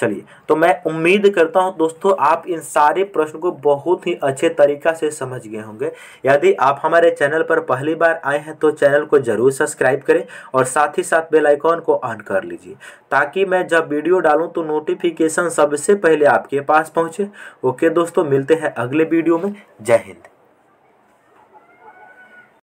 चलिए तो मैं उम्मीद करता हूँ दोस्तों आप इन सारे प्रश्न को बहुत ही अच्छे तरीका से समझ गए होंगे यदि आप हमारे चैनल पर पहली बार आए हैं तो चैनल को जरूर सब्सक्राइब करें और साथ ही साथ बेल आइकॉन को ऑन कर लीजिए ताकि मैं जब वीडियो डालूँ तो नोटिफिकेशन सबसे पहले आपके पास पहुँचे ओके दोस्तों मिलते हैं अगले वीडियो में जय हिंद